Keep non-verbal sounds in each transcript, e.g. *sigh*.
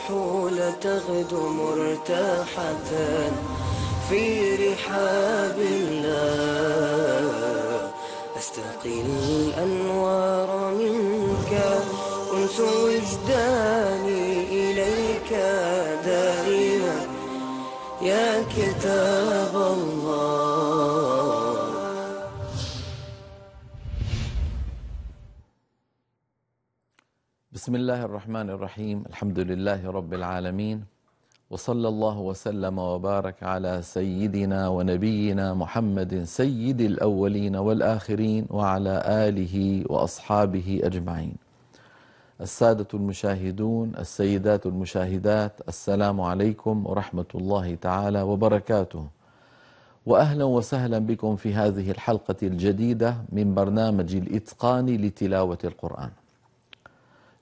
الكحول تغدو مرتاحة في رحاب الله أستقي الأنوار منك أنس وجدان بسم الله الرحمن الرحيم الحمد لله رب العالمين وصلى الله وسلم وبارك على سيدنا ونبينا محمد سيد الأولين والآخرين وعلى آله وأصحابه أجمعين السادة المشاهدون السيدات المشاهدات السلام عليكم ورحمة الله تعالى وبركاته وأهلا وسهلا بكم في هذه الحلقة الجديدة من برنامج الإتقان لتلاوة القرآن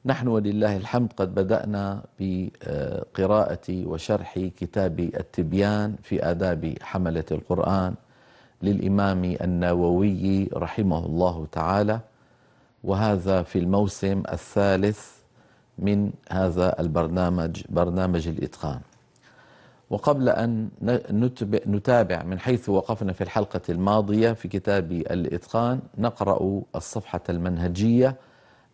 نحن ولله الحمد قد بدأنا بقراءة وشرح كتاب التبيان في آداب حملة القرآن للإمام النووي رحمه الله تعالى وهذا في الموسم الثالث من هذا البرنامج برنامج الإتقان وقبل أن نتابع من حيث وقفنا في الحلقة الماضية في كتاب الإتقان نقرأ الصفحة المنهجية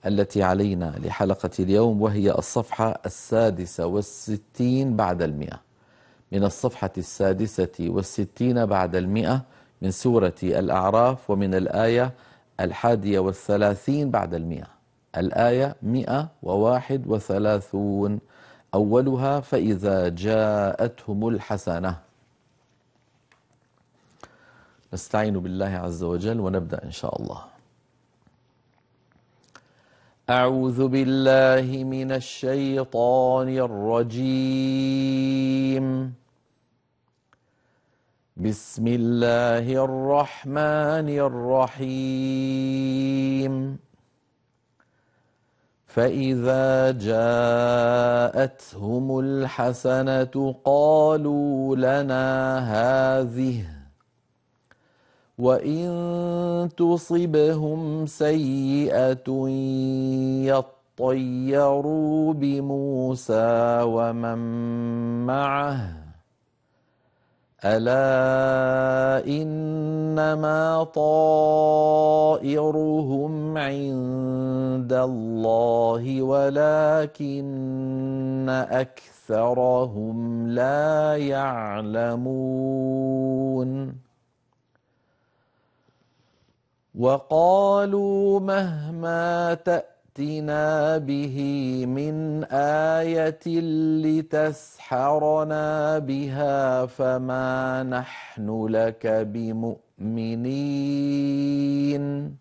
التي علينا لحلقة اليوم وهي الصفحة السادسة والستين بعد المئة من الصفحة السادسة والستين بعد المئة من سورة الأعراف ومن الآية الحادية والثلاثين بعد المئة الآية مئة وواحد وثلاثون أولها فإذا جاءتهم الحسنة نستعين بالله عز وجل ونبدأ إن شاء الله أعوذ بالله من الشيطان الرجيم بسم الله الرحمن الرحيم فإذا جاءتهم الحسنة قالوا لنا هذه وإن تصبهم سيئة يطيروا بموسى ومن معه ألا إنما طائرهم عند الله ولكن أكثرهم لا يعلمون وقالوا مهما تأتنا به من آية لتسحرنا بها فما نحن لك بمؤمنين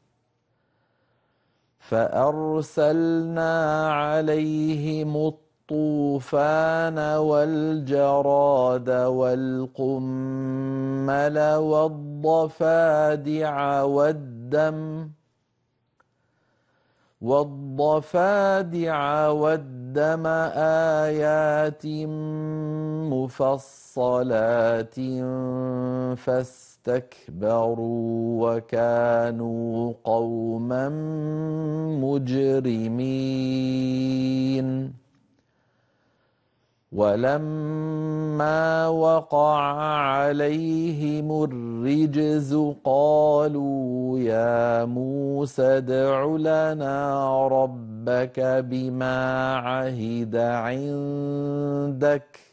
فأرسلنا عليهم الطير الطوفان والجراد والقمل والضفادع والدم والضفادع والدم آيات مفصلات فاستكبروا وكانوا قوما مجرمين ولما وقع عليهم الرجز قالوا يا موسى ادع لنا ربك بما عهد عندك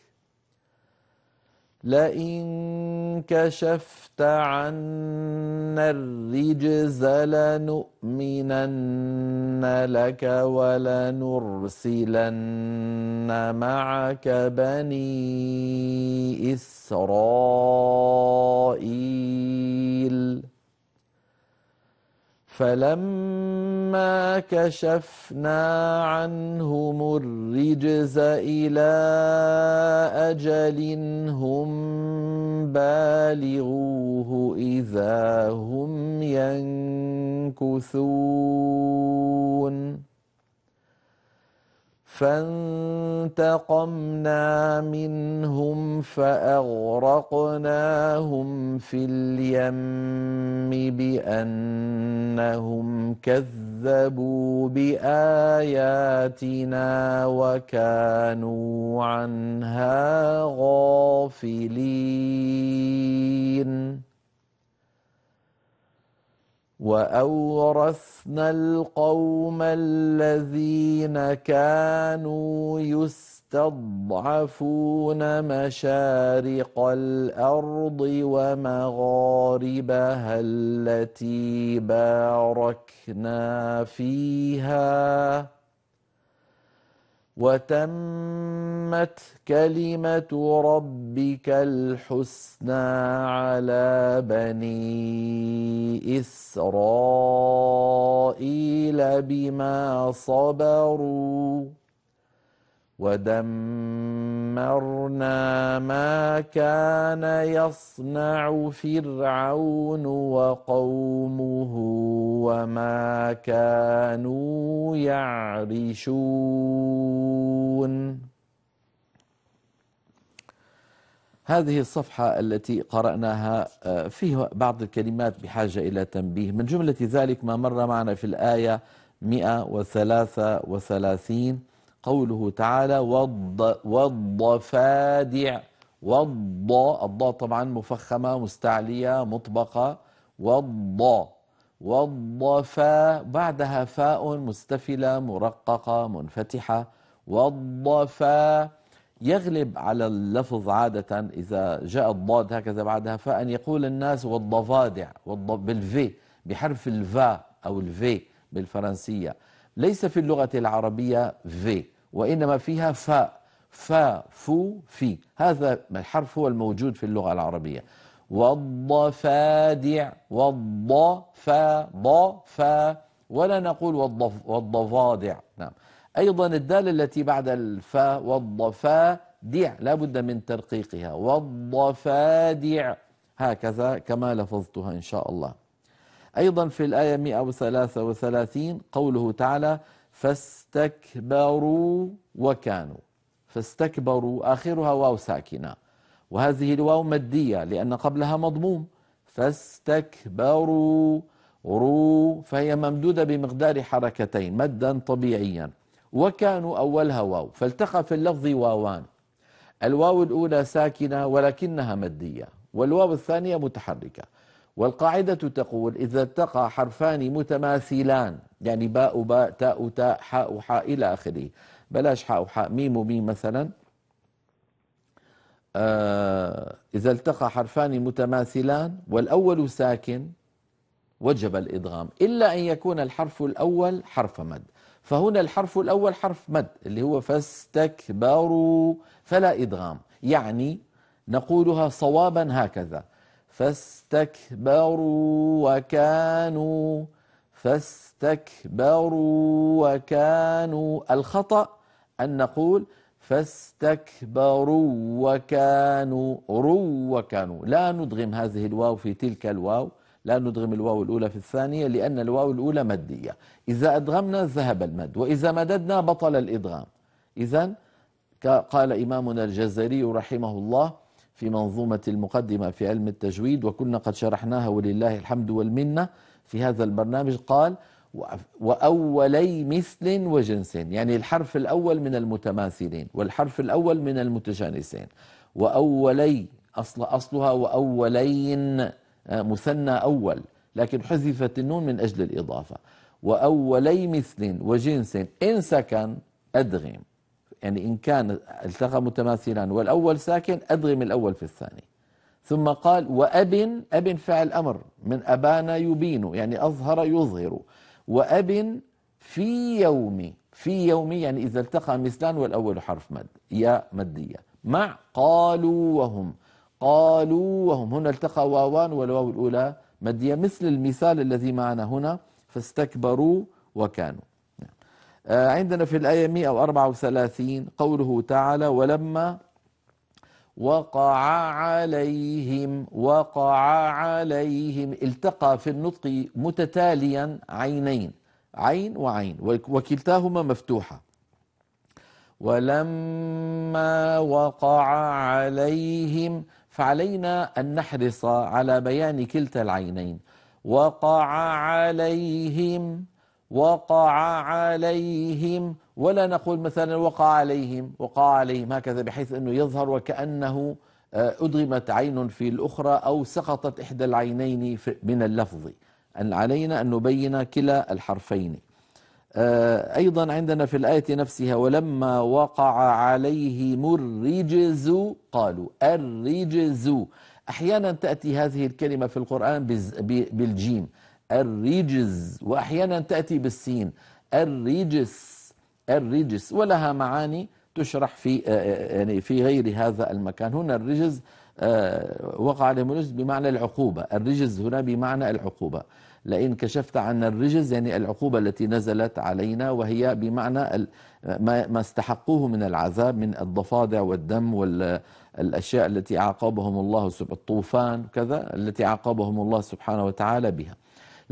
لئن كشفت عنا الرجز لنؤمنن لك ولنرسلن معك بني اسرائيل فلما كشفنا عنهم الرجز الى اجل هم بالغوه اذا هم ينكثون فانتقمنا منهم فاغرقناهم في اليم بانهم كذبوا باياتنا وكانوا عنها غافلين واورثنا القوم الذين كانوا يستضعفون مشارق الارض ومغاربها التي باركنا فيها وتمت كلمه ربك الحسنى على بني اسرائيل بما صبروا ودمرنا ما كان يصنع فرعون وقومه وما كانوا يعرشون هذه الصفحة التي قرأناها آه، فيها بعض الكلمات بحاجة إلى تنبيه من جملة ذلك ما مر معنا في الآية 133 قوله تعالى والضفادع والض الضاء طبعا مفخمة مستعلية مطبقة والض والضفا بعدها فاء مستفلة مرققة منفتحة والضفا يغلب على اللفظ عادة إذا جاء الضاد هكذا بعدها فاء أن يقول الناس والضفادع بالفي بحرف الفا أو الفي بالفرنسية ليس في اللغة العربية في وإنما فيها فاء فا فو في هذا الحرف هو الموجود في اللغة العربية والضفادع والضفا ولا نقول والضف والضفادع نعم أيضا الدال التي بعد الفاء والضفادع لا بد من ترقيقها والضفادع هكذا كما لفظتها إن شاء الله أيضا في الآية 133 قوله تعالى فاستكبروا وكانوا فاستكبروا آخرها واو ساكنة وهذه الواو مدية لأن قبلها مضموم فاستكبروا رو فهي ممدودة بمقدار حركتين مدا طبيعيا وكانوا أولها واو فالتقى في اللفظ واوان الواو الأولى ساكنة ولكنها مدية والواو الثانية متحركة والقاعدة تقول إذا التقى حرفان متماثلان يعني باء باء تاء تاء حاء حاء إلى آخره بلاش حاء حاء ميم وميم مثلا آه إذا التقى حرفان متماثلان والأول ساكن وجب الإدغام إلا أن يكون الحرف الأول حرف مد فهنا الحرف الأول حرف مد اللي هو فاستكبروا فلا إدغام يعني نقولها صوابا هكذا فاستكبروا وكانوا فاستكبروا وكانوا الخطأ أن نقول فاستكبروا وكانوا رو وكانوا لا ندغم هذه الواو في تلك الواو لا ندغم الواو الأولى في الثانية لأن الواو الأولى مدية إذا أدغمنا ذهب المد وإذا مددنا بطل الإدغام إذا قال إمامنا الجزري رحمه الله في منظومة المقدمة في علم التجويد وكنا قد شرحناها ولله الحمد والمنة في هذا البرنامج قال وأولي مثل وجنس يعني الحرف الأول من المتماثلين والحرف الأول من المتجانسين وأولي أصل أصلها وأولين آه، مثنى أول لكن حذفت النون من أجل الإضافة وأولي مثل وجنس إن سكن أدغم يعني إن كان التقى متماثلان والأول ساكن أدغم الأول في الثاني ثم قال وأب أب فعل أمر من أبان يبين يعني أظهر يظهر وأب في يوم في يوم يعني إذا التقى مثلان والأول حرف مد يا مدية مع قالوا وهم قالوا وهم هنا التقى واوان والواو الأولى مدية مثل المثال الذي معنا هنا فاستكبروا وكانوا آه، عندنا في الآية 134 قوله تعالى ولما وقع عليهم وقع عليهم التقى في النطق متتاليا عينين عين وعين وكلتاهما مفتوحه ولما وقع عليهم فعلينا ان نحرص على بيان كلتا العينين وقع عليهم وقع عليهم ولا نقول مثلا وقع عليهم وقع عليهم هكذا بحيث أنه يظهر وكأنه آه، أدغمت عين في الأخرى أو سقطت إحدى العينين من اللفظ أن علينا أن نبين كلا الحرفين آه، أيضا عندنا في الآية نفسها ولما وقع عليهم الرجز قالوا الرجز أحيانا تأتي هذه الكلمة في القرآن بالجيم الريجز واحيانا تاتي بالسين الريجس الرجس ولها معاني تشرح في آه، آه، آه، يعني في غير هذا المكان هنا الرجز وقع عليهم الرجز بمعنى العقوبة الرجز هنا بمعنى العقوبة لئن كشفت عنا الرجز يعني العقوبة التي نزلت علينا وهي بمعنى ما استحقوه من العذاب من الضفادع والدم والأشياء التي عاقبهم الله الطوفان وكذا التي عاقبهم الله سبحانه وتعالى بها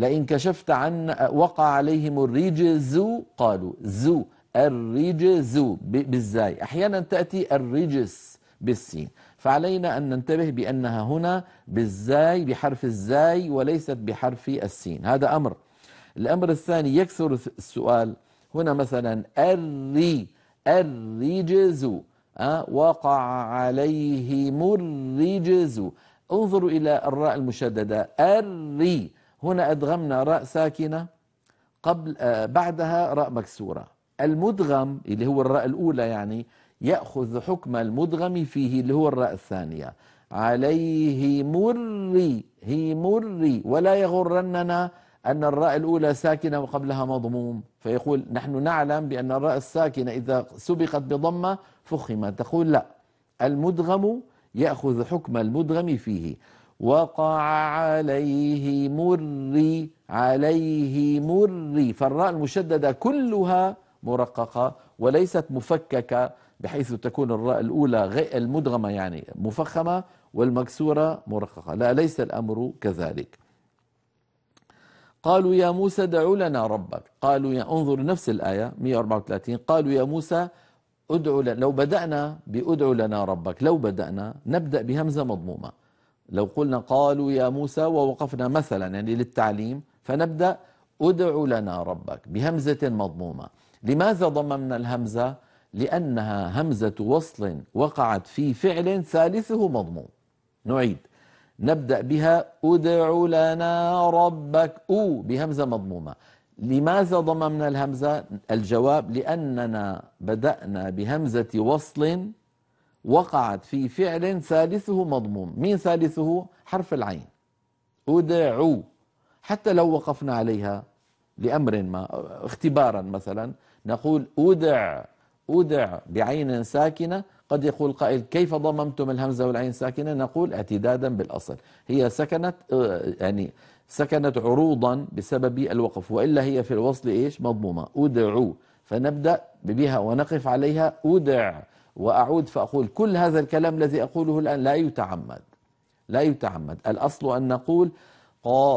لئن كشفت عن وقع عليهم الرجز قالوا زو الرجز بالزاي أحيانا تأتي الرجس بالسين فعلينا أن ننتبه بأنها هنا بالزاي بحرف الزاي وليست بحرف السين هذا أمر الأمر الثاني يكثر السؤال هنا مثلا الري الرجز أه؟ وقع عليهم الرجز انظروا إلى الراء المشددة الري هنا أدغمنا راء ساكنة قبل آه، بعدها راء مكسورة المدغم اللي هو الراء الأولى يعني يأخذ حكم المدغم فيه اللي هو الراء الثانية عليه مري هي مري ولا يغرننا أن الراء الأولى ساكنة وقبلها مضموم فيقول نحن نعلم بأن الراء الساكنة إذا سبقت بضمة فخمت تقول لا المدغم يأخذ حكم المدغم فيه وقع عليه مري عليه مري فالراء المشددة كلها مرققة وليست مفككة بحيث تكون الراء الأولى المدغمة يعني مفخمة والمكسورة مرققة لا ليس الأمر كذلك قالوا يا موسى دع لنا ربك قالوا يا انظر نفس الآية 134 قالوا يا موسى ادعو لنا لو بدأنا بأدعو لنا ربك لو بدأنا نبدأ بهمزة مضمومة لو قلنا قالوا يا موسى ووقفنا مثلا يعني للتعليم فنبدأ ادع لنا ربك بهمزة مضمومة لماذا ضممنا الهمزة؟ لأنها همزة وصل وقعت في فعل ثالثه مضموم نعيد نبدأ بها ادع لنا ربك أو بهمزة مضمومة لماذا ضممنا الهمزة؟ الجواب لأننا بدأنا بهمزة وصل وقعت في فعل ثالثه مضموم مين ثالثه حرف العين أدعو حتى لو وقفنا عليها لأمر ما اختبارا مثلا نقول أدع أدع بعين ساكنة قد يقول قائل كيف ضممتم الهمزة والعين ساكنة نقول اعتدادا بالأصل هي سكنت آه، يعني سكنت عروضا بسبب الوقف وإلا هي في الوصل إيش مضمومة أدعو فنبدأ بها ونقف عليها أدع وأعود فأقول كل هذا الكلام الذي أقوله الآن لا يتعمد لا يتعمد الأصل أن نقول *coughs*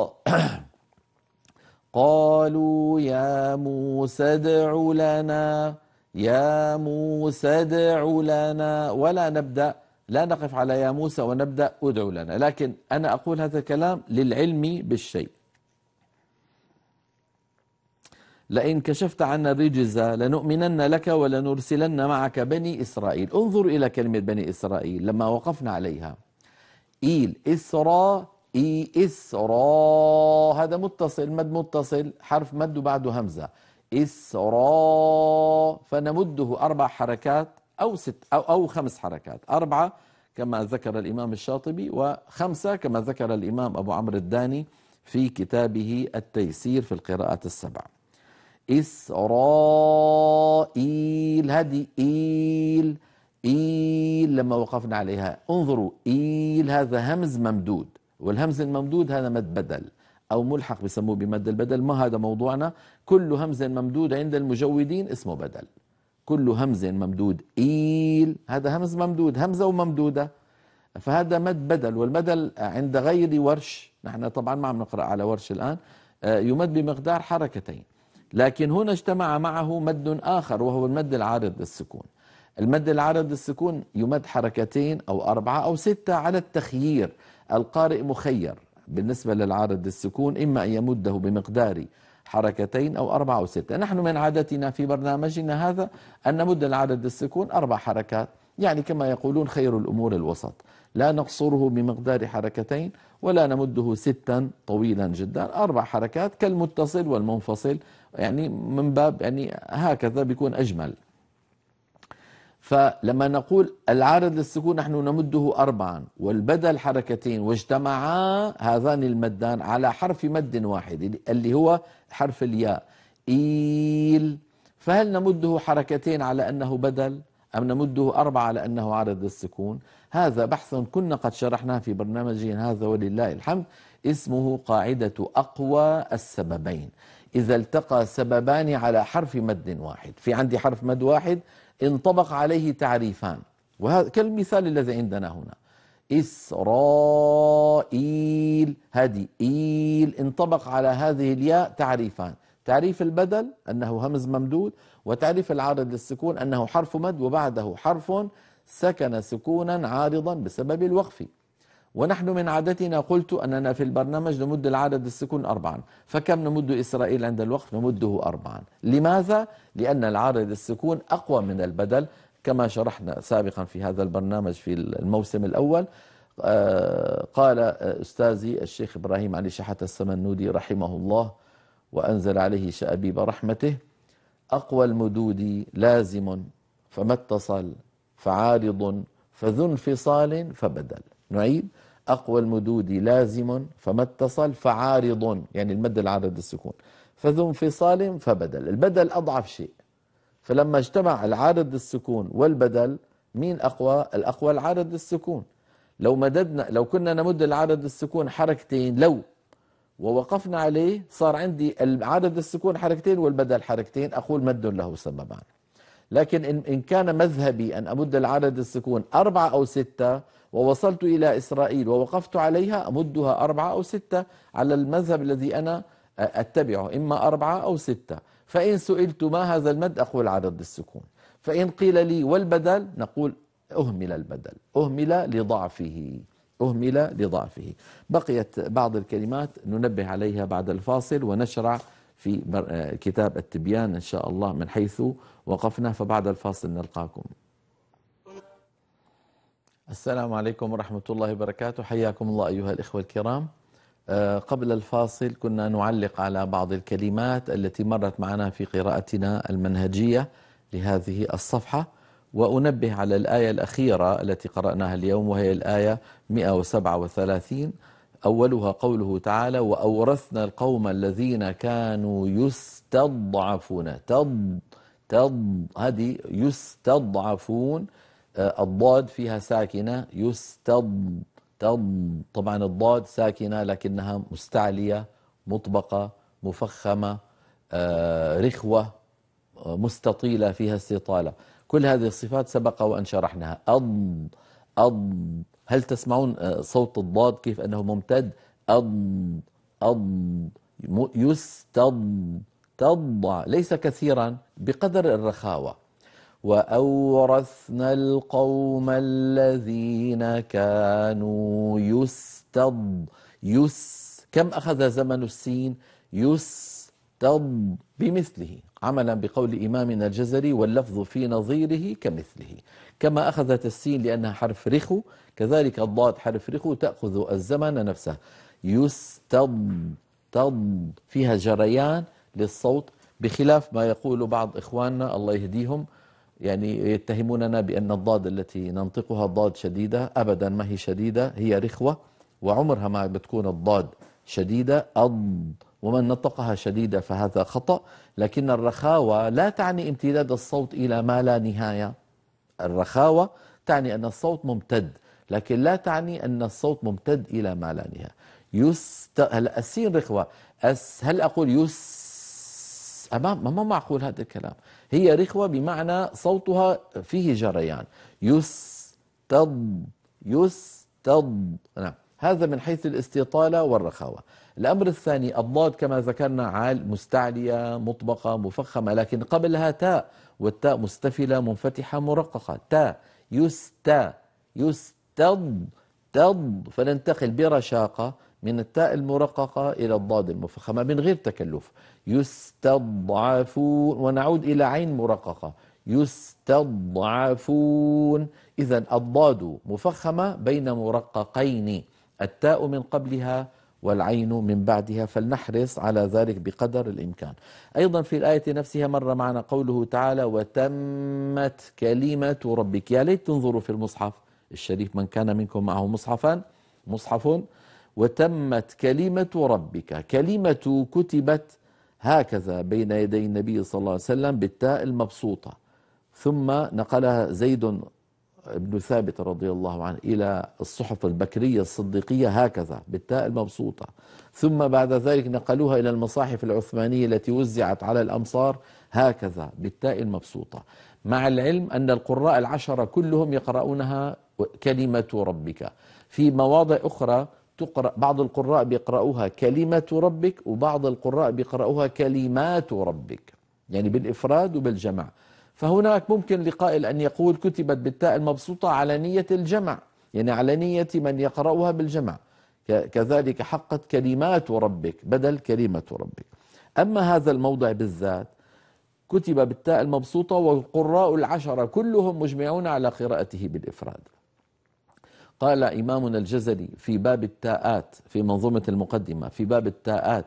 قالوا يا موسى ادع لنا يا موسى ادع لنا ولا نبدأ لا نقف على يا موسى ونبدأ ادع لنا لكن أنا أقول هذا الكلام للعلم بالشيء لئن كشفت عنا الرجز لنؤمنن لك ولنرسلن معك بني إسرائيل انظر إلى كلمة بني إسرائيل لما وقفنا عليها إيل إسراء إي إسراء هذا متصل مد متصل حرف مد وبعده همزة إسراء فنمده أربع حركات أو, ست أو, أو خمس حركات أربعة كما ذكر الإمام الشاطبي وخمسة كما ذكر الإمام أبو عمرو الداني في كتابه التيسير في القراءات السبع إسرائيل هذه إيل إيل لما وقفنا عليها انظروا إيل هذا همز ممدود والهمز الممدود هذا مد بدل أو ملحق بسموه بمد البدل ما هذا موضوعنا كل همز ممدود عند المجودين اسمه بدل كل همز ممدود إيل هذا همز ممدود همزة وممدودة فهذا مد بدل والبدل عند غير ورش نحن طبعا ما عم نقرأ على ورش الآن آه، يمد بمقدار حركتين لكن هنا اجتمع معه مد آخر وهو المد العارض للسكون المد العارض للسكون يمد حركتين أو أربعة أو ستة على التخيير القارئ مخير بالنسبة للعارض للسكون إما أن يمده بمقدار حركتين أو أربعة أو ستة نحن من عادتنا في برنامجنا هذا أن نمد العارض للسكون أربع حركات يعني كما يقولون خير الأمور الوسط لا نقصره بمقدار حركتين ولا نمده ستا طويلا جدا أربع حركات كالمتصل والمنفصل يعني من باب يعني هكذا بيكون أجمل فلما نقول العارض للسكون نحن نمده أربعا والبدل حركتين واجتمعا هذان المدان على حرف مد واحد اللي هو حرف الياء إيل فهل نمده حركتين على أنه بدل؟ أم نمده أربعة على أنه عدد السكون هذا بحث كنا قد شرحناه في برنامج هذا ولله الحمد اسمه قاعدة أقوى السببين إذا التقى سببان على حرف مد واحد في عندي حرف مد واحد انطبق عليه تعريفان وهذا كالمثال الذي عندنا هنا إسرائيل هذه إيل انطبق على هذه الياء تعريفان تعريف البدل أنه همز ممدود وتعريف العارض للسكون أنه حرف مد وبعده حرف سكن سكونا عارضا بسبب الوقف ونحن من عادتنا قلت أننا في البرنامج نمد العدد السكون أربعا فكم نمد إسرائيل عند الوقف نمده أربعا لماذا؟ لأن العارض السكون أقوى من البدل كما شرحنا سابقا في هذا البرنامج في الموسم الأول آه، قال آه، أستاذي الشيخ إبراهيم علي شحة السمنودي رحمه الله وأنزل عليه شأبيب رحمته أقوى المدود لازم فما اتصل فعارض فذو انفصال فبدل نعيد أقوى المدود لازم فما اتصل فعارض يعني المد العارض السكون فذو انفصال فبدل البدل أضعف شيء فلما اجتمع العارض السكون والبدل مين أقوى الأقوى العارض السكون لو مددنا لو كنا نمد العارض السكون حركتين لو ووقفنا عليه صار عندي عدد السكون حركتين والبدل حركتين أقول مد له سببان لكن إن كان مذهبي أن أمد العدد السكون أربعة أو ستة ووصلت إلى إسرائيل ووقفت عليها أمدها أربعة أو ستة على المذهب الذي أنا أتبعه إما أربعة أو ستة فإن سئلت ما هذا المد أقول عدد السكون فإن قيل لي والبدل نقول أهمل البدل أهمل لضعفه أهمل لضعفه بقيت بعض الكلمات ننبه عليها بعد الفاصل ونشرع في آه، كتاب التبيان إن شاء الله من حيث وقفنا فبعد الفاصل نلقاكم السلام عليكم ورحمة الله وبركاته حياكم الله أيها الإخوة الكرام آه، قبل الفاصل كنا نعلق على بعض الكلمات التي مرت معنا في قراءتنا المنهجية لهذه الصفحة وأنبه على الآية الأخيرة التي قرأناها اليوم وهي الآية 137 أولها قوله تعالى وأورثنا القوم الذين كانوا يستضعفون تض تض هذه يستضعفون آه، الضاد فيها ساكنة يستض تض طبعا الضاد ساكنة لكنها مستعلية مطبقة مفخمة آه، رخوة آه، مستطيلة فيها استطالة كل هذه الصفات سبق وأن شرحناها أض أض هل تسمعون آه، صوت الضاد كيف أنه ممتد أض أض يستض تضع ليس كثيرا بقدر الرخاوة وأورثنا القوم الذين كانوا يستض يس كم أخذ زمن السين يس الطب بمثله عملا بقول إمامنا الجزري واللفظ في نظيره كمثله كما أخذت السين لأنها حرف رخو كذلك الضاد حرف رخو تأخذ الزمن نفسه يستض تض فيها جريان للصوت بخلاف ما يقول بعض إخواننا الله يهديهم يعني يتهموننا بأن الضاد التي ننطقها ضاد شديدة أبدا ما هي شديدة هي رخوة وعمرها ما بتكون الضاد شديدة أض ومن نطقها شديدة فهذا خطأ لكن الرخاوة لا تعني امتداد الصوت إلى ما لا نهاية الرخاوة تعني أن الصوت ممتد لكن لا تعني أن الصوت ممتد إلى ما لا نهاية يست... هل السين رخوة أس... هل أقول يس أمام ما معقول هذا الكلام هي رخوة بمعنى صوتها فيه جريان يستض يستض نعم هذا من حيث الاستطالة والرخاوة الأمر الثاني الضاد كما ذكرنا عال مستعلية مطبقة مفخمة لكن قبلها تاء والتاء مستفلة منفتحة مرققة تاء يستا يستض تض فننتقل برشاقة من التاء المرققة إلى الضاد المفخمة من غير تكلف يستضعفون ونعود إلى عين مرققة يستضعفون إذا الضاد مفخمة بين مرققين التاء من قبلها والعين من بعدها فلنحرص على ذلك بقدر الإمكان أيضا في الآية نفسها مر معنا قوله تعالى وتمت كلمة ربك يا ليت تنظروا في المصحف الشريف من كان منكم معه مصحفا مصحف وتمت كلمة ربك كلمة كتبت هكذا بين يدي النبي صلى الله عليه وسلم بالتاء المبسوطة ثم نقلها زيد بن ثابت رضي الله عنه إلى الصحف البكرية الصديقية هكذا بالتاء المبسوطة ثم بعد ذلك نقلوها إلى المصاحف العثمانية التي وزعت على الأمصار هكذا بالتاء المبسوطة مع العلم أن القراء العشرة كلهم يقرؤونها كلمة ربك في مواضع أخرى تقرأ بعض القراء بيقرأوها كلمة ربك وبعض القراء بيقرأوها كلمات ربك يعني بالإفراد وبالجمع فهناك ممكن لقائل أن يقول كتبت بالتاء المبسوطة على نية الجمع يعني على نية من يقرأها بالجمع كذلك حقت كلمات ربك بدل كلمة ربك أما هذا الموضع بالذات كتب بالتاء المبسوطة والقراء العشرة كلهم مجمعون على قراءته بالإفراد قال إمامنا الجزري في باب التاءات في منظومة المقدمة في باب التاءات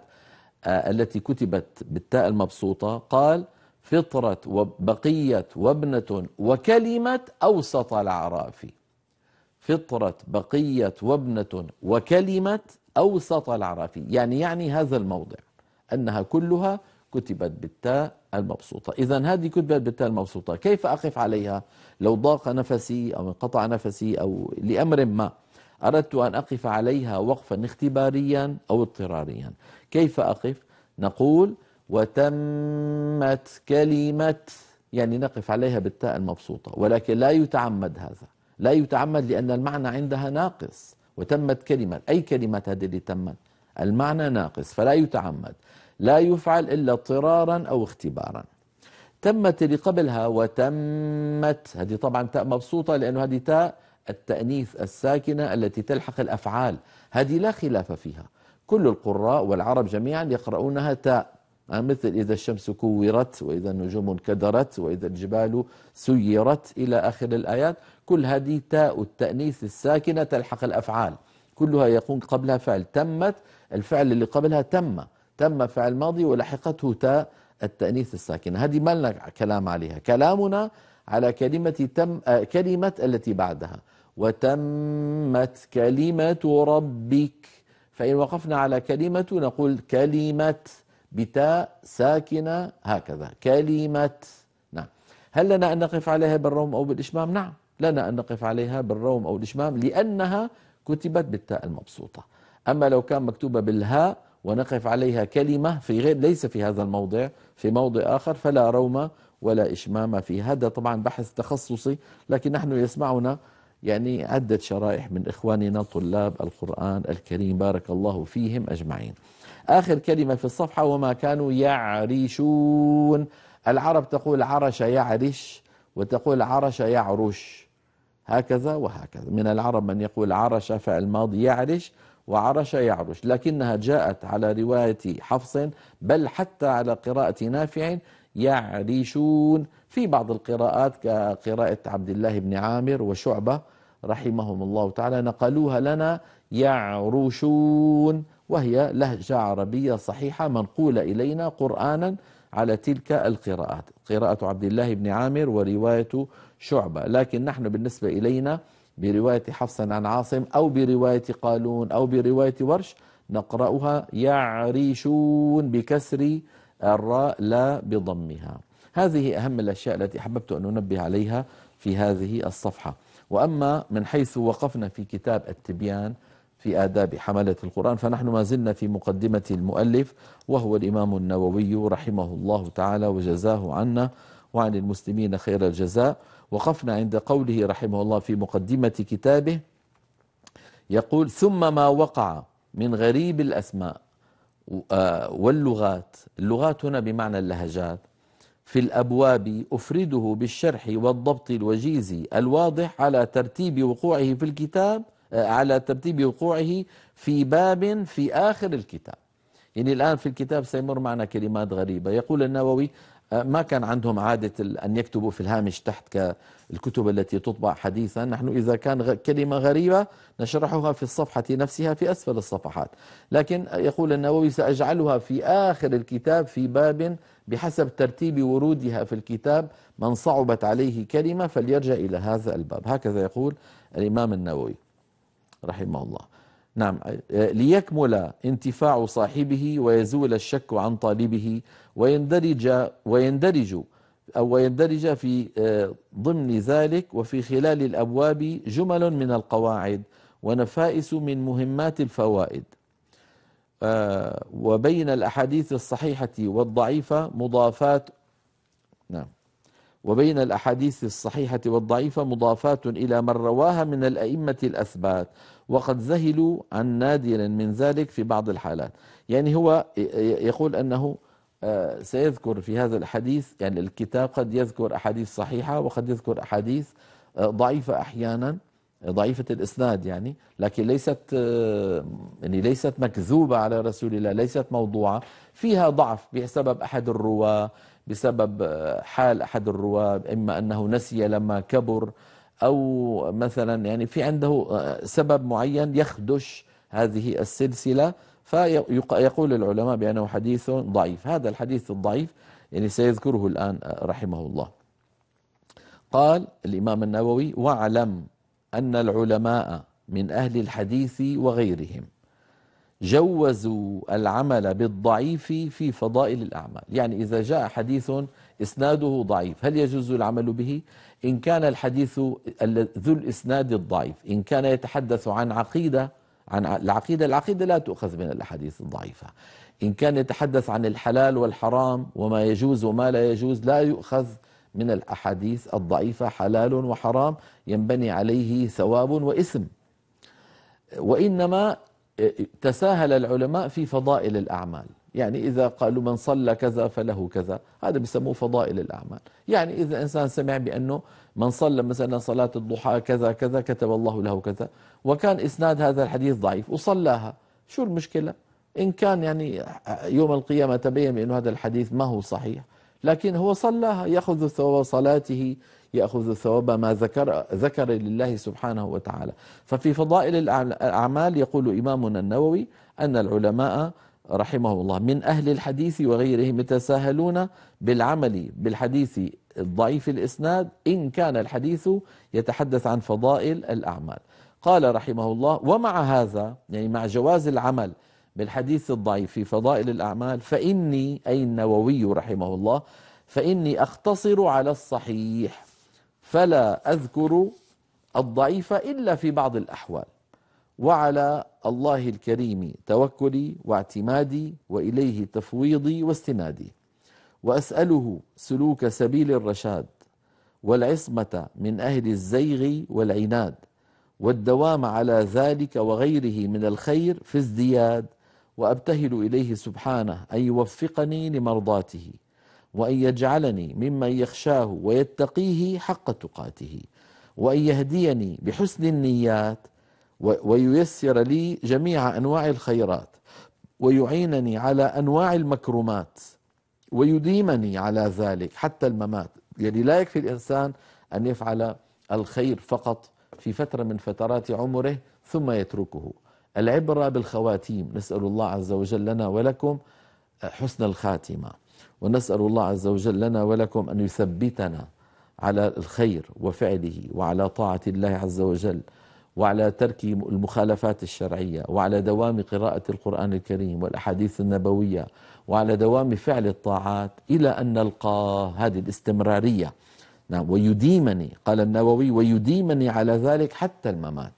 آه، التي كتبت بالتاء المبسوطة قال فطرة وبقية وابنة وكلمة أوسط الأعراف فطرة بقية وابنة وكلمة أوسط الأعراف يعني يعني هذا الموضع أنها كلها كتبت بالتاء المبسوطة إذا هذه كتبت بالتاء المبسوطة كيف أقف عليها لو ضاق نفسي أو انقطع نفسي أو لأمر ما أردت أن أقف عليها وقفا اختباريا أو اضطراريا كيف أقف نقول وتمت كلمة يعني نقف عليها بالتاء المبسوطة ولكن لا يتعمد هذا لا يتعمد لأن المعنى عندها ناقص وتمت كلمة أي كلمة هذه اللي تمت المعنى ناقص فلا يتعمد لا يفعل إلا اضطرارا أو اختبارا تمت اللي قبلها وتمت هذه طبعا تاء مبسوطة لأنه هذه تاء التأنيث الساكنة التي تلحق الأفعال هذه لا خلاف فيها كل القراء والعرب جميعا يقرؤونها تاء آه، مثل إذا الشمس كورت وإذا النجوم انكدرت وإذا الجبال سيرت إلى آخر الآيات كل هذه تاء التأنيث الساكنة تلحق الأفعال كلها يكون قبلها فعل تمت الفعل اللي قبلها تم تم فعل ماضي ولحقته تاء التأنيث الساكنة هذه ما لنا كلام عليها كلامنا على كلمة تم آه، كلمة التي بعدها وتمت كلمة ربك فإن وقفنا على كلمة نقول كلمة بتاء ساكنة هكذا كلمة نعم هل لنا أن نقف عليها بالروم أو بالإشمام نعم لنا أن نقف عليها بالروم أو الإشمام لأنها كتبت بالتاء المبسوطة أما لو كان مكتوبة بالهاء ونقف عليها كلمة في غير ليس في هذا الموضع في موضع آخر فلا روم ولا إشمام في هذا طبعا بحث تخصصي لكن نحن يسمعنا يعني عدة شرائح من إخواننا طلاب القرآن الكريم بارك الله فيهم أجمعين آخر كلمة في الصفحة وما كانوا يعرشون العرب تقول عرش يعرش وتقول عرش يعرش هكذا وهكذا من العرب من يقول عرش فعل ماضي يعرش وعرش يعرش لكنها جاءت على رواية حفص بل حتى على قراءة نافع يعرشون في بعض القراءات كقراءة عبد الله بن عامر وشعبة رحمهم الله تعالى نقلوها لنا يعرشون وهي لهجة عربية صحيحة منقولة إلينا قرآنا على تلك القراءات قراءة عبد الله بن عامر ورواية شعبة لكن نحن بالنسبة إلينا برواية حفصا عن عاصم أو برواية قالون أو برواية ورش نقرأها يعريشون بكسر الراء لا بضمها هذه أهم الأشياء التي أحببت أن أنبه عليها في هذه الصفحة وأما من حيث وقفنا في كتاب التبيان في آداب حملة القرآن فنحن ما زلنا في مقدمة المؤلف وهو الإمام النووي رحمه الله تعالى وجزاه عنا وعن المسلمين خير الجزاء وقفنا عند قوله رحمه الله في مقدمة كتابه يقول ثم ما وقع من غريب الأسماء آه، واللغات اللغات هنا بمعنى اللهجات في الأبواب أفرده بالشرح والضبط الوجيزي الواضح على ترتيب وقوعه في الكتاب آه، على ترتيب وقوعه في باب في آخر الكتاب يعني الآن في الكتاب سيمر معنا كلمات غريبة يقول النووي آه، ما كان عندهم عادة أن يكتبوا في الهامش تحت كالكتب التي تطبع حديثا نحن إذا كان كلمة غريبة نشرحها في الصفحة نفسها في أسفل الصفحات لكن آه، يقول النووي سأجعلها في آخر الكتاب في باب بحسب ترتيب ورودها في الكتاب من صعبت عليه كلمة فليرجع إلى هذا الباب هكذا يقول الإمام النووي رحمه الله نعم ليكمل انتفاع صاحبه ويزول الشك عن طالبه ويندرج ويندرج أو ويندرج في آه، ضمن ذلك وفي خلال الأبواب جمل من القواعد ونفائس من مهمات الفوائد آه، وبين الأحاديث الصحيحة والضعيفة مضافات وبين الأحاديث الصحيحة والضعيفة مضافات إلى من رواها من الأئمة الأثبات وقد ذهلوا عن نادر من ذلك في بعض الحالات يعني هو يقول أنه آه، سيذكر في هذا الحديث يعني الكتاب قد يذكر أحاديث صحيحة وقد يذكر أحاديث آه، ضعيفة أحيانا آه، ضعيفة الإسناد يعني لكن ليست يعني ليست مكذوبة على رسول الله ليست موضوعة فيها ضعف بسبب أحد الرواة بسبب حال أحد الرواب إما أنه نسي لما كبر أو مثلا يعني في عنده سبب معين يخدش هذه السلسلة فيقول العلماء بأنه حديث ضعيف هذا الحديث الضعيف يعني سيذكره الآن رحمه الله قال الإمام النووي واعلم أن العلماء من أهل الحديث وغيرهم جوزوا العمل بالضعيف في فضائل الأعمال يعني إذا جاء حديث إسناده ضعيف هل يجوز العمل به؟ إن كان الحديث ذو الإسناد الضعيف إن كان يتحدث عن عقيدة عن العقيدة العقيدة لا تؤخذ من الأحاديث الضعيفة إن كان يتحدث عن الحلال والحرام وما يجوز وما لا يجوز لا يؤخذ من الأحاديث الضعيفة حلال وحرام ينبني عليه ثواب وإثم وإنما تساهل العلماء في فضائل الأعمال يعني إذا قالوا من صلى كذا فله كذا هذا بيسموه فضائل الأعمال يعني إذا إنسان سمع بأنه من صلى مثلا صلاة الضحى كذا كذا كتب الله له كذا وكان إسناد هذا الحديث ضعيف وصلاها شو المشكلة إن كان يعني يوم القيامة تبين بأنه هذا الحديث ما هو صحيح لكن هو صلاها يأخذ ثواب صلاته يأخذ ثواب ما ذكر ذكر لله سبحانه وتعالى ففي فضائل الأعمال يقول إمامنا النووي أن العلماء رحمه الله من أهل الحديث وغيرهم يتساهلون بالعمل بالحديث الضعيف الإسناد إن كان الحديث يتحدث عن فضائل الأعمال قال رحمه الله ومع هذا يعني مع جواز العمل بالحديث الضعيف في فضائل الأعمال فإني أي النووي رحمه الله فإني أختصر على الصحيح فلا أذكر الضعيف إلا في بعض الأحوال وعلى الله الكريم توكلي واعتمادي واليه تفويضي واستنادي واساله سلوك سبيل الرشاد والعصمه من اهل الزيغ والعناد والدوام على ذلك وغيره من الخير في ازدياد وابتهل اليه سبحانه ان يوفقني لمرضاته وأن يجعلني ممن يخشاه ويتقيه حق تقاته وأن يهديني بحسن النيات وييسر لي جميع أنواع الخيرات ويعينني على أنواع المكرمات ويديمني على ذلك حتى الممات يعني لا يكفي الإنسان أن يفعل الخير فقط في فترة من فترات عمره ثم يتركه العبرة بالخواتيم نسأل الله عز وجل لنا ولكم حسن الخاتمة ونسأل الله عز وجل لنا ولكم أن يثبتنا على الخير وفعله وعلى طاعة الله عز وجل وعلى ترك المخالفات الشرعية وعلى دوام قراءة القرآن الكريم والأحاديث النبوية وعلى دوام فعل الطاعات إلى أن نلقى هذه الاستمرارية نعم ويديمني قال النووي ويديمني على ذلك حتى الممات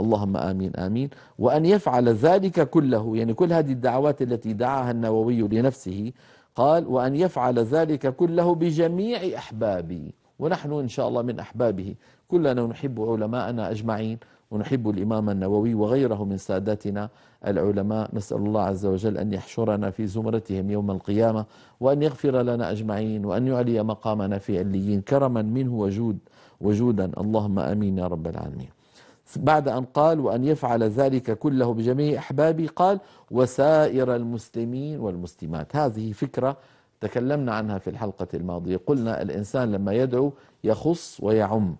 اللهم آمين آمين وأن يفعل ذلك كله يعني كل هذه الدعوات التي دعاها النووي لنفسه قال وأن يفعل ذلك كله بجميع أحبابي ونحن إن شاء الله من أحبابه كلنا نحب علماءنا أجمعين ونحب الإمام النووي وغيره من ساداتنا العلماء نسأل الله عز وجل أن يحشرنا في زمرتهم يوم القيامة وأن يغفر لنا أجمعين وأن يعلي مقامنا في عليين كرما منه وجود وجودا اللهم أمين يا رب العالمين بعد أن قال وأن يفعل ذلك كله بجميع أحبابي قال وسائر المسلمين والمسلمات هذه فكرة تكلمنا عنها في الحلقة الماضية قلنا الإنسان لما يدعو يخص ويعم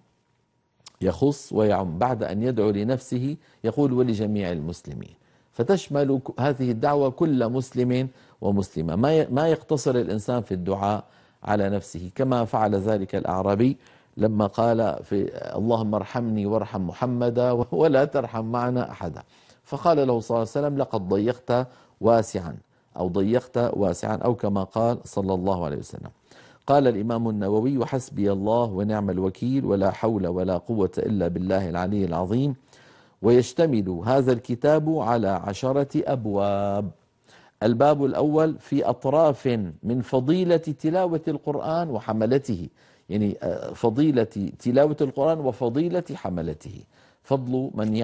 يخص ويعم بعد أن يدعو لنفسه يقول ولجميع المسلمين فتشمل هذه الدعوة كل مسلم ومسلمة ما يقتصر الإنسان في الدعاء على نفسه كما فعل ذلك الأعرابي لما قال في اللهم ارحمني وارحم محمدا *laughs* ولا ترحم معنا أحدا فقال له صلى الله عليه وسلم لقد ضيقت واسعا أو ضيقت واسعا أو كما قال صلى الله عليه وسلم قال الإمام النووي حسبي الله ونعم الوكيل ولا حول ولا قوة إلا بالله العلي العظيم ويشتمل هذا الكتاب على عشرة أبواب الباب الأول في أطراف من فضيلة تلاوة القرآن وحملته يعني آه، فضيلة تلاوة القرآن وفضيلة حملته فضل من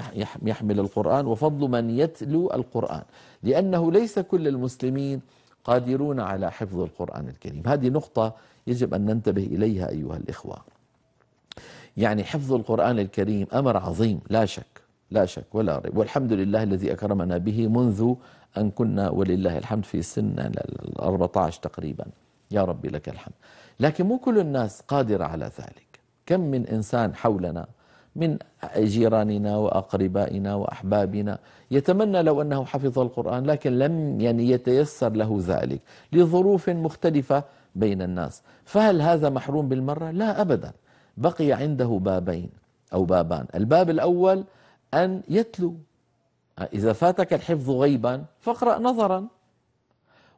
يحمل القرآن وفضل من يتلو القرآن لأنه ليس كل المسلمين قادرون على حفظ القرآن الكريم هذه نقطة يجب أن ننتبه إليها أيها الإخوة يعني حفظ القرآن الكريم أمر عظيم لا شك لا شك ولا ريب والحمد لله الذي أكرمنا به منذ أن كنا ولله الحمد في سن ال 14 تقريبا يا ربي لك الحمد لكن مو كل الناس قادرة على ذلك كم من إنسان حولنا من جيراننا وأقربائنا وأحبابنا يتمنى لو أنه حفظ القرآن لكن لم يعني يتيسر له ذلك لظروف مختلفة بين الناس فهل هذا محروم بالمرة؟ لا أبدا بقي عنده بابين أو بابان الباب الأول أن يتلو إذا فاتك الحفظ غيبا فاقرأ نظرا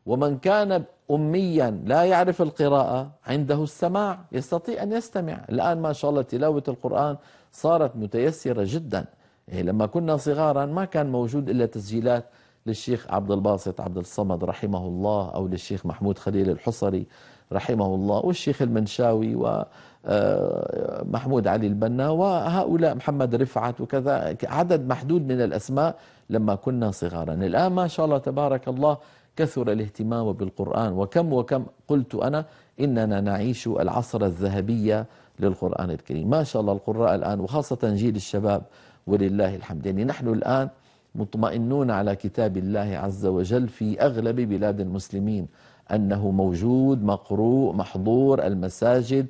ومن كان أميا لا يعرف القراءة عنده السماع يستطيع أن يستمع الآن ما شاء الله تلاوة القرآن صارت متيسرة جدا إيه، لما كنا صغارا ما كان موجود إلا تسجيلات للشيخ عبد الباسط عبد الصمد رحمه الله أو للشيخ محمود خليل الحصري رحمه الله والشيخ المنشاوي ومحمود آه، علي البنا وهؤلاء محمد رفعت وكذا عدد محدود من الأسماء لما كنا صغارا الآن ما شاء الله تبارك الله كثر الاهتمام بالقرآن وكم وكم قلت أنا إننا نعيش العصر الذهبي للقرآن الكريم ما شاء الله القراء الآن وخاصة جيل الشباب ولله الحمد يعني نحن الآن مطمئنون على كتاب الله عز وجل في أغلب بلاد المسلمين أنه موجود مقروء محظور المساجد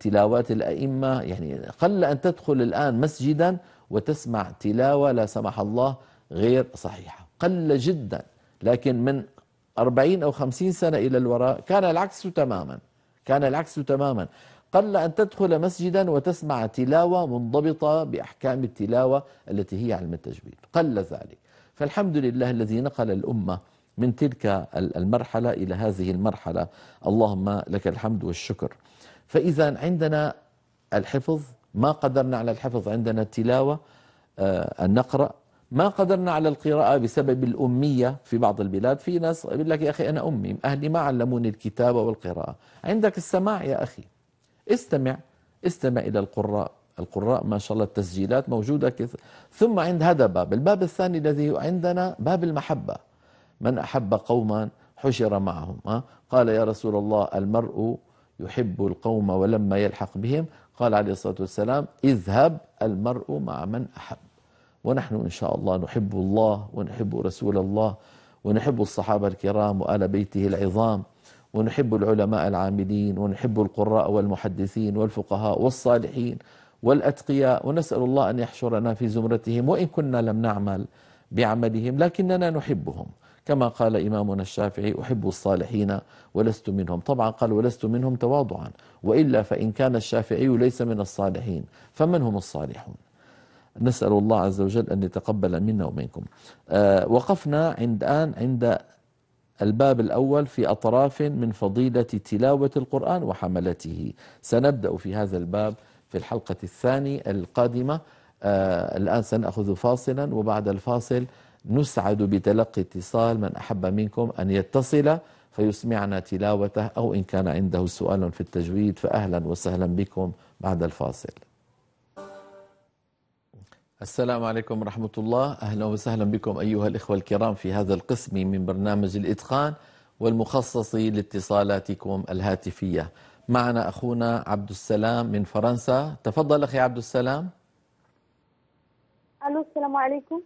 تلاوات الأئمة يعني قل أن تدخل الآن مسجدا وتسمع تلاوة لا سمح الله غير صحيحة قل جدا لكن من 40 أو 50 سنة إلى الوراء كان العكس تماما كان العكس تماما قل أن تدخل مسجدا وتسمع تلاوة منضبطة بأحكام التلاوة التي هي علم التجويد قل ذلك فالحمد لله الذي نقل الأمة من تلك المرحلة إلى هذه المرحلة اللهم لك الحمد والشكر فإذا عندنا الحفظ ما قدرنا على الحفظ عندنا التلاوة آه، أن نقرأ ما قدرنا على القراءة بسبب الأمية في بعض البلاد في ناس يقول لك يا أخي أنا أمي أهلي ما علموني الكتابة والقراءة عندك السماع يا أخي استمع استمع إلى القراء القراء ما شاء الله التسجيلات موجودة كثير. ثم عند هذا باب الباب الثاني الذي عندنا باب المحبة من أحب قوما حشر معهم قال يا رسول الله المرء يحب القوم ولما يلحق بهم قال عليه الصلاة والسلام اذهب المرء مع من أحب ونحن إن شاء الله نحب الله ونحب رسول الله ونحب الصحابة الكرام وآل بيته العظام ونحب العلماء العاملين ونحب القراء والمحدثين والفقهاء والصالحين والأتقياء ونسأل الله أن يحشرنا في زمرتهم وإن كنا لم نعمل بعملهم لكننا نحبهم كما قال إمامنا الشافعي أحب الصالحين ولست منهم طبعا قال ولست منهم تواضعا وإلا فإن كان الشافعي ليس من الصالحين فمن هم الصالحون نسأل الله عز وجل أن يتقبل منا ومنكم آه، وقفنا عند الآن عند الباب الأول في أطراف من فضيلة تلاوة القرآن وحملته سنبدأ في هذا الباب في الحلقة الثانية القادمة آه، الآن سنأخذ فاصلا وبعد الفاصل نسعد بتلقي اتصال من أحب منكم أن يتصل فيسمعنا تلاوته أو إن كان عنده سؤال في التجويد فأهلا وسهلا بكم بعد الفاصل السلام عليكم ورحمة الله أهلا وسهلا بكم أيها الإخوة الكرام في هذا القسم من برنامج الإتقان والمخصص لاتصالاتكم الهاتفية معنا أخونا عبد السلام من فرنسا تفضل أخي عبد السلام ألو السلام عليكم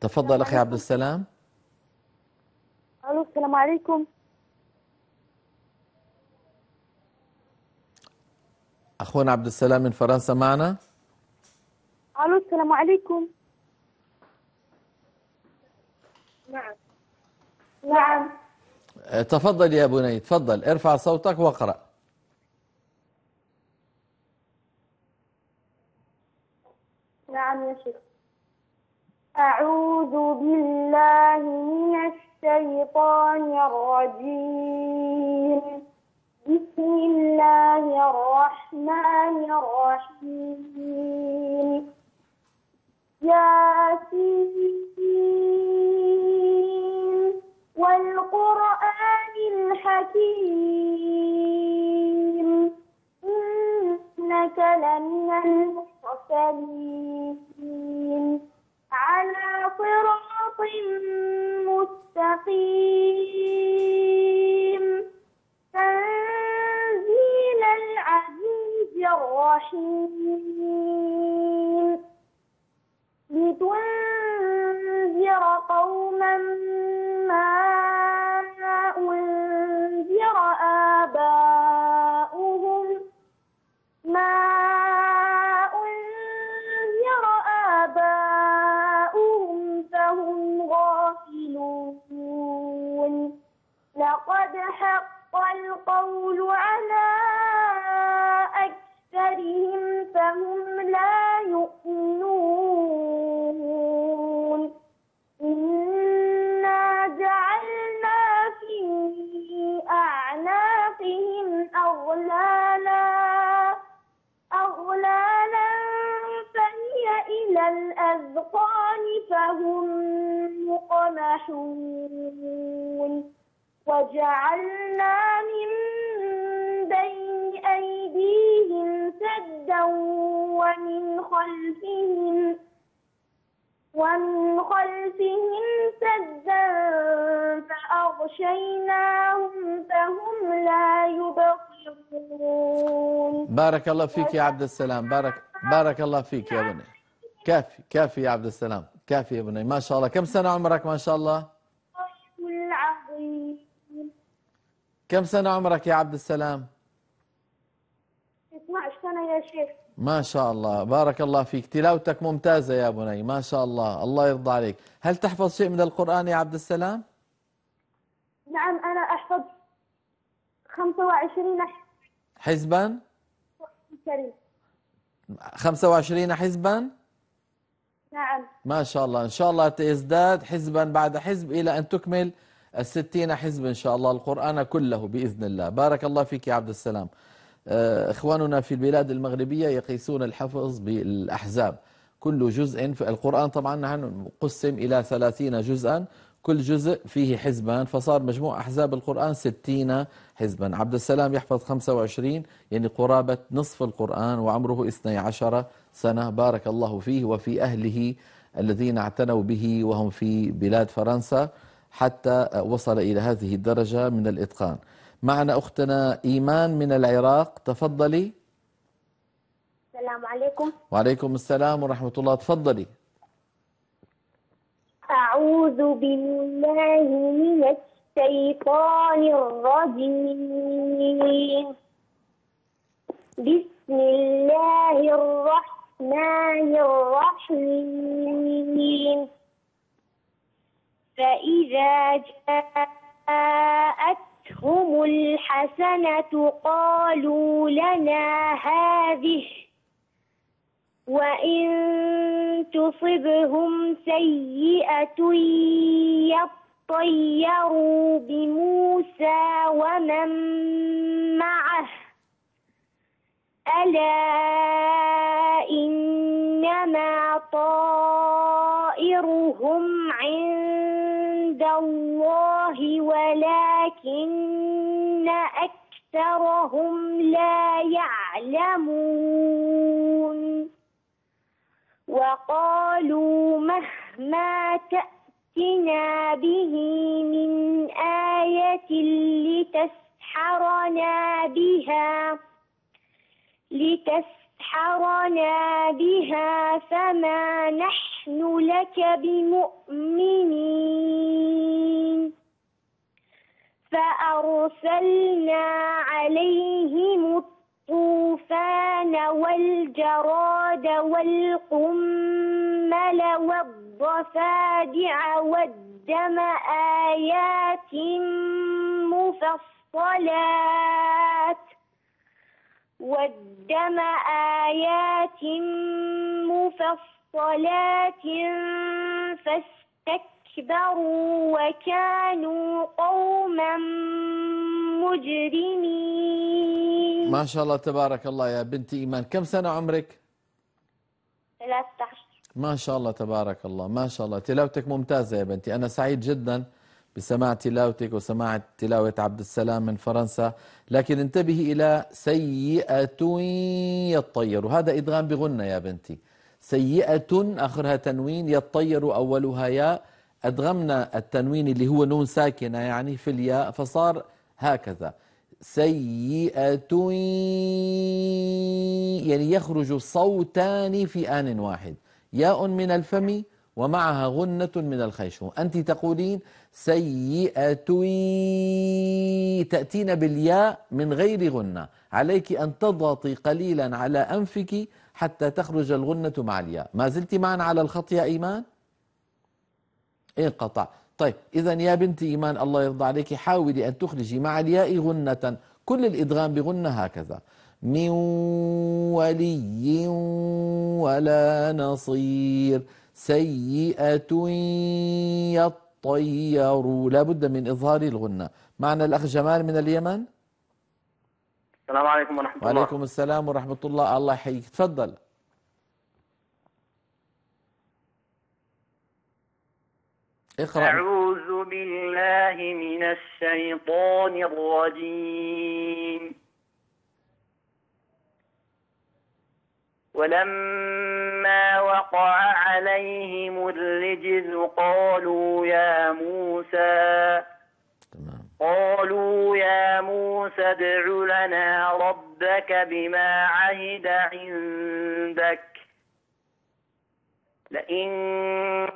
تفضل أخي عبد السلام ألو السلام عليكم أخونا عبد السلام من فرنسا معنا ألو السلام عليكم نعم نعم آه، تفضل يا بني تفضل ارفع صوتك واقرأ نعم يا شيخ أعوذ بالله من الشيطان الرجيم بسم الله الرحمن الرحيم يا سيدين والقرآن الحكيم إنك لمن المرسلين على صراط مستقيم الرحيم لتنذر قوما ما بارك الله فيك يا عبد السلام بارك بارك الله فيك يا بني كافي كافي يا عبد السلام كافي يا بني ما شاء الله كم سنة عمرك ما شاء الله العظيم كم سنة عمرك يا عبد السلام 12 سنة يا شيخ ما شاء الله بارك الله فيك تلاوتك ممتازة يا بني ما شاء الله الله يرضى عليك هل تحفظ شيء من القرآن يا عبد السلام نعم أنا أحفظ 25 حزبا الكريم 25 حزبا نعم ما شاء الله إن شاء الله تزداد حزبا بعد حزب إلى أن تكمل الستين حزب إن شاء الله القرآن كله بإذن الله بارك الله فيك يا عبد السلام آه، إخواننا في البلاد المغربية يقيسون الحفظ بالأحزاب كل جزء في القرآن طبعا نحن قسم إلى ثلاثين جزءا كل جزء فيه حزبان فصار مجموع أحزاب القرآن ستين حزبا عبد السلام يحفظ 25 يعني قرابة نصف القرآن وعمره 12 سنة بارك الله فيه وفي أهله الذين اعتنوا به وهم في بلاد فرنسا حتى وصل إلى هذه الدرجة من الإتقان معنا أختنا إيمان من العراق تفضلي السلام عليكم وعليكم السلام ورحمة الله تفضلي أعوذ بالله من الشيطان الرجيم بسم الله الرحمن الرحيم فإذا جاءتهم الحسنة قالوا لنا هذه وإن تصبهم سيئة يطيروا بموسى ومن معه ألا إنما طائرهم عند الله ولكن أكثرهم لا يعلمون وقالوا مهما تأتنا به من آية لتسحرنا بها لتسحرنا بها فما نحن لك بمؤمنين فأرسلنا عليهم الطير والطوفان والجراد والقمل والضفادع والدم آيات مفصلات والدم آيات مفصلات فاستكبروا واستكبروا وكانوا قوما مجرمين ما شاء الله تبارك الله يا بنتي إيمان كم سنة عمرك؟ 13 ما شاء الله تبارك الله ما شاء الله تلاوتك ممتازة يا بنتي أنا سعيد جدا بسماع تلاوتك وسماع تلاوة عبد السلام من فرنسا لكن انتبهي إلى سيئة يطير وهذا إدغام بغنة يا بنتي سيئة آخرها تنوين يطير أولها ياء أدغمنا التنوين اللي هو نون ساكنة يعني في الياء فصار هكذا سيئة يعني يخرج صوتان في آن واحد ياء من الفم ومعها غنة من الخيشوم أنت تقولين سيئة تأتين بالياء من غير غنة عليك أن تضغطي قليلا على أنفك حتى تخرج الغنة مع الياء ما زلت معنا على الخط يا إيمان؟ انقطع طيب إذا يا بنتي إيمان الله يرضى عليك حاولي أن تخرجي مع الياء غنة كل الإدغام بغنة هكذا من ولي ولا نصير سيئة يطير لابد من إظهار الغنة معنا الأخ جمال من اليمن السلام عليكم ورحمة الله وعليكم السلام ورحمة الله الله يحييك تفضل اقرأ أعوذ بالله من الشيطان الرجيم ولما وقع عليهم الرجز قالوا يا موسى قالوا يا موسى ادع لنا ربك بما عهد عندك لئن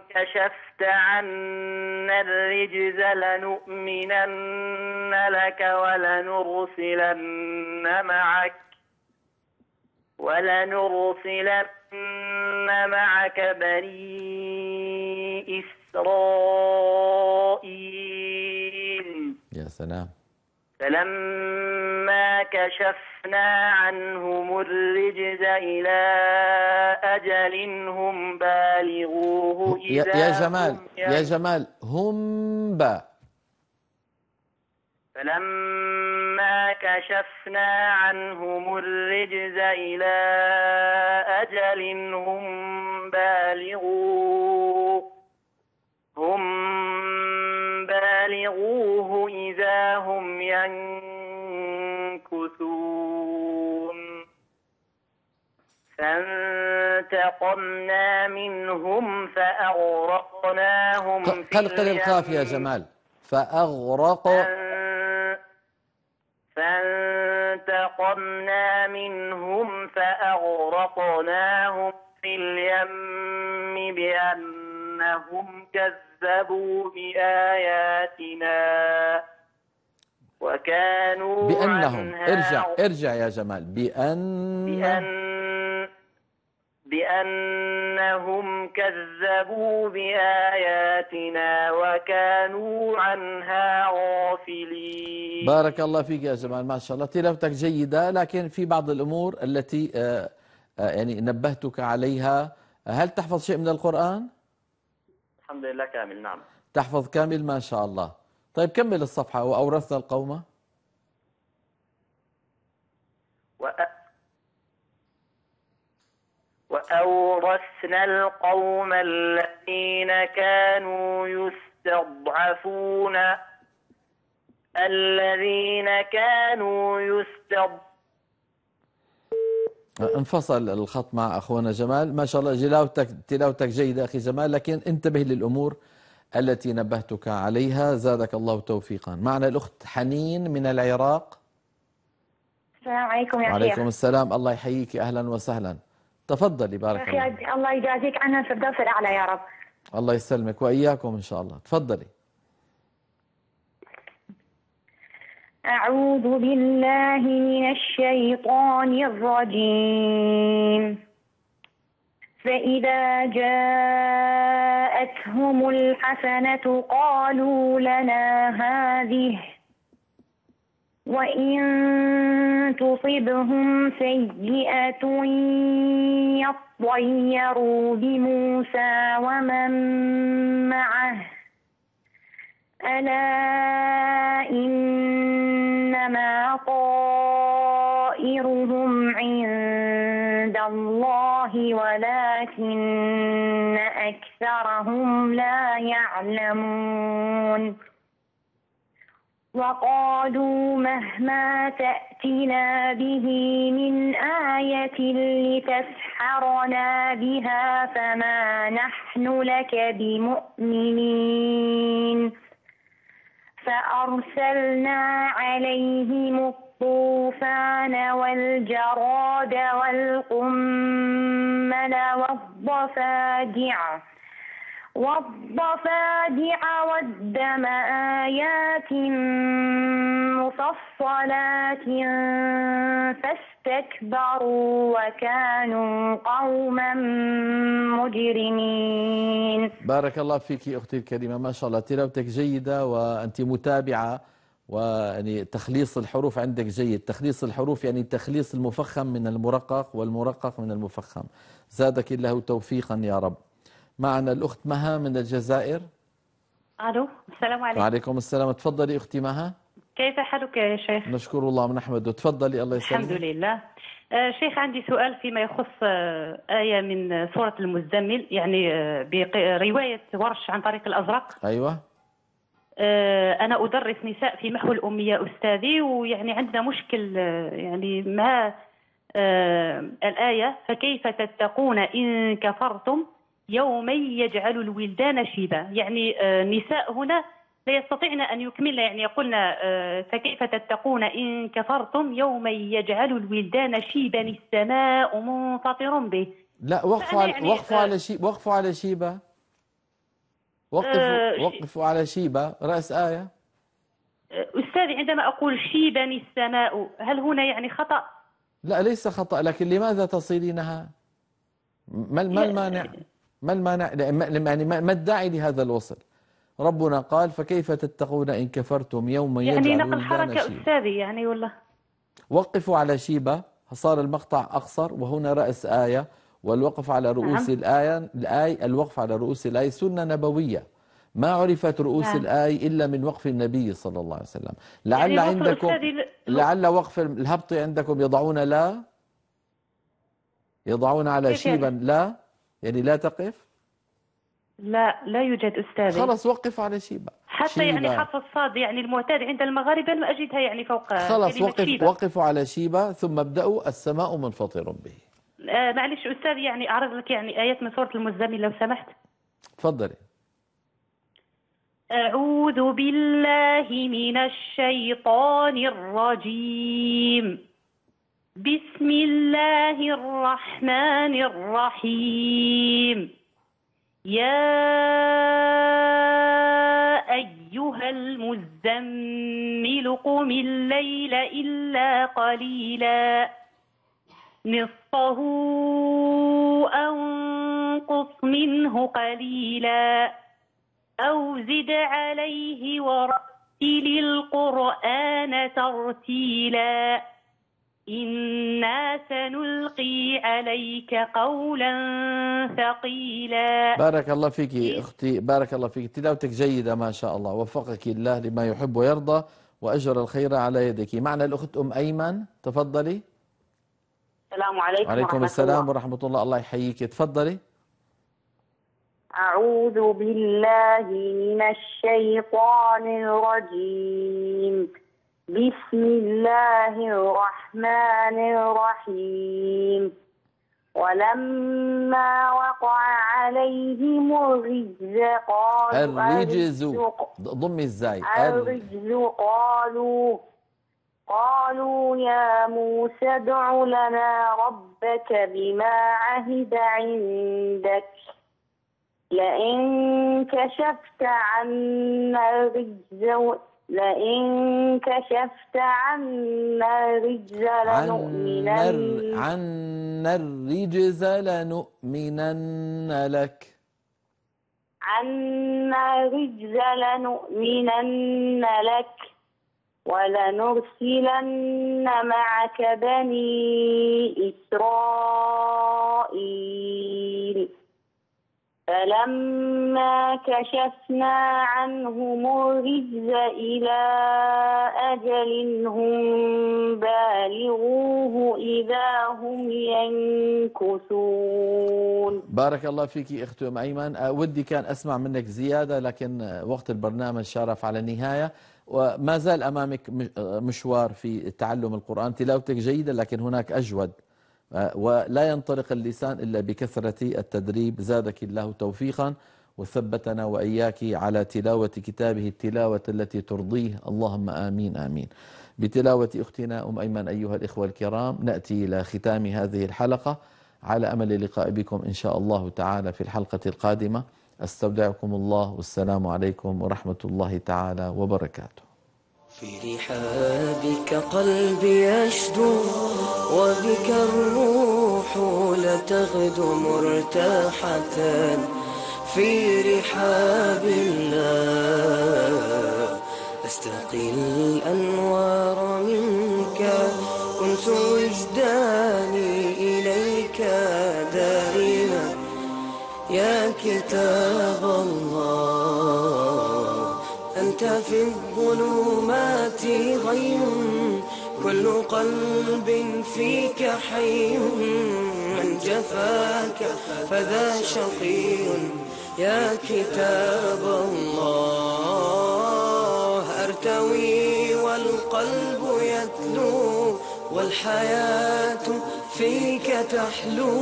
كشفت عنا الرجز لنؤمنن لك ولنرسلن معك ولنرسلن معك بني إسرائيل يا سلام فلما كشفنا عنهم الرجز إلى أجل هم بالغوه إذا يا جمال يا جمال هم با فلما كشفنا عنهم الرجز إلى أجل هم بالغوه يبعثون فانتقمنا منهم فأغرقناهم في قلقل القاف يا جمال فأغرق فانتقمنا منهم فأغرقناهم في اليم بأنهم كذبوا بآياتنا وكانوا بأنهم ارجع ارجع يا جمال بأن بأن بأنهم كذبوا بآياتنا وكانوا عنها غافلين بارك الله فيك يا جمال ما شاء الله تلاوتك جيدة لكن في بعض الأمور التي آه، آه، يعني نبهتك عليها هل تحفظ شيء من القرآن؟ الحمد لله كامل نعم تحفظ كامل ما شاء الله طيب كمل الصفحة وأورثنا القوم وأ... وأورثنا القوم الذين كانوا يستضعفون الذين كانوا يستضعفون انفصل الخط مع اخونا جمال ما شاء الله تلاوتك جيده اخي جمال لكن انتبه للامور التي نبهتك عليها زادك الله توفيقا معنا الأخت حنين من العراق السلام عليكم يا وعليكم خير. السلام الله يحييك أهلا وسهلا تفضلي بارك الله فيك الله يجازيك عنا الدرس الأعلى يا رب الله يسلمك وإياكم إن شاء الله تفضلي أعوذ بالله من الشيطان الرجيم فإذا جاءتهم الحسنة قالوا لنا هذه وإن تصبهم سيئة يطيروا بموسى ومن معه ألا إنما طائرهم عند عند الله ولكن أكثرهم لا يعلمون وقالوا مهما تأتنا به من آية لتسحرنا بها فما نحن لك بمؤمنين فأرسلنا عليهم والطوفان والجراد والقمل والضفادع والضفادع والدم آيات مفصلات فاستكبروا وكانوا قوما مجرمين بارك الله فيك أختي الكريمة ما شاء الله تلاوتك جيدة وأنت متابعة ويعني تخليص الحروف عندك جيد تخليص الحروف يعني تخليص المفخم من المرقق والمرقق من المفخم زادك الله توفيقا يا رب معنا الأخت مها من الجزائر ألو السلام عليكم وعليكم السلام تفضلي أختي مها كيف حالك يا شيخ نشكر الله ونحمده تفضلي الله يسلمك الحمد لله آه، شيخ عندي سؤال فيما يخص آه، آية من سورة المزمل يعني آه، برواية ورش عن طريق الأزرق أيوة آه، انا ادرس نساء في محو الاميه استاذي ويعني عندنا مشكل آه، يعني مع آه، الايه فكيف تتقون ان كفرتم يوما يجعل الولدان شيبا يعني نساء هنا لا يستطعن ان يكملن يعني يقولن فكيف تتقون ان كفرتم يوما يجعل الولدان شيبا السماء منفطر به لا وقفوا وقفوا على يعني وقفوا على شيبه وقفوا, أه وقفوا على شيبة رأس آية آه، أستاذي عندما أقول شيبني السماء هل هنا يعني خطأ؟ لا ليس خطأ لكن لماذا تصلينها؟ ما آه، ما المانع؟ ما المانع؟ يعني ما الداعي لهذا الوصل؟ ربنا قال فكيف تتقون إن كفرتم يوما يجعل يعني نقل حركة أستاذي يعني والله وقفوا على شيبة صار المقطع أقصر وهنا رأس آية والوقف على رؤوس نعم. الآية الآي الوقف على رؤوس الآية سنة نبوية ما عرفت رؤوس نعم. الآية إلا من وقف النبي صلى الله عليه وسلم لعل يعني عندكم ل... لعل وقف الهبط عندكم يضعون لا يضعون على يعني؟ شيبا يعني؟ لا يعني لا تقف لا لا يوجد أستاذي خلاص وقف على شيبا حتى يعني شيبة. يعني حرف الصاد يعني المعتاد عند المغاربة ما أجدها يعني فوق خلاص وقف وقفوا على شيبا ثم ابدأوا السماء منفطر به آه، معلش استاذ يعني اعرض لك يعني ايات من سوره المزمل لو سمحت تفضلي اعوذ بالله من الشيطان الرجيم بسم الله الرحمن الرحيم يا ايها المزمل قم الليل الا قليلا نصفه أو انقص منه قليلا أو زد عليه ورتل القرآن ترتيلا إنا سنلقي عليك قولا ثقيلا بارك الله فيك إيه. أختي بارك الله فيك تلاوتك جيدة ما شاء الله وفقك الله لما يحب ويرضى وأجر الخير على يدك معنا الأخت أم أيمن تفضلي السلام عليكم وعليكم ورحمة السلام الله. ورحمة الله الله يحييك تفضلي أعوذ بالله من الشيطان الرجيم بسم الله الرحمن الرحيم ولما وقع عليهم الرجز قالوا الرجز ضم ازاي الرجز قالوا قالوا يا موسى ادع لنا ربك بما عهد عندك لئن كشفت عنا الرجز لئن كشفت عنا الرجز لنؤمنن عنا, عنا الرجز لنؤمنن لك عنا الرجز لنؤمنن لك ولنرسلن معك بني إسرائيل فلما كشفنا عنهم الرجز إلى أجل هم بالغوه إذا هم ينكثون بارك الله فيك أخت أم أيمن آه، ودي كان أسمع منك زيادة لكن آه، وقت البرنامج شرف على النهاية وما زال أمامك مشوار في تعلم القرآن تلاوتك جيدة لكن هناك أجود ولا ينطلق اللسان إلا بكثرة التدريب زادك الله توفيقا وثبتنا وإياك على تلاوة كتابه التلاوة التي ترضيه اللهم آمين آمين بتلاوة أختنا أم أيمن أيها الإخوة الكرام نأتي إلى ختام هذه الحلقة على أمل اللقاء بكم إن شاء الله تعالى في الحلقة القادمة استودعكم الله والسلام عليكم ورحمه الله تعالى وبركاته في رحابك قلبي يشدو وبك الروح لتغدو مرتاحة في رحاب الله أستقي الأنوار كتاب الله أنت في الظلمات ضي كل قلب فيك حي من جفاك فذا شقي يا كتاب الله أرتوي والقلب يتلو والحياة فيك تحلو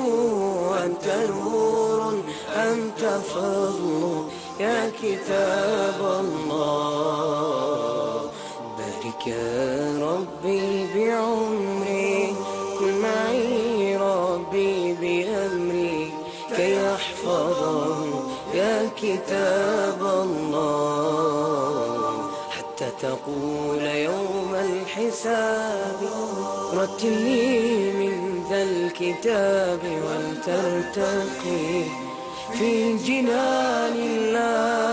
أنت نور أنت فضل يا كتاب الله بارك يا ربي بعمري كن معي ربي بأمري كي أحفظه يا كتاب الله حتى تقول يوم الحساب رتلي الكتاب ولتلتقي في جنان الله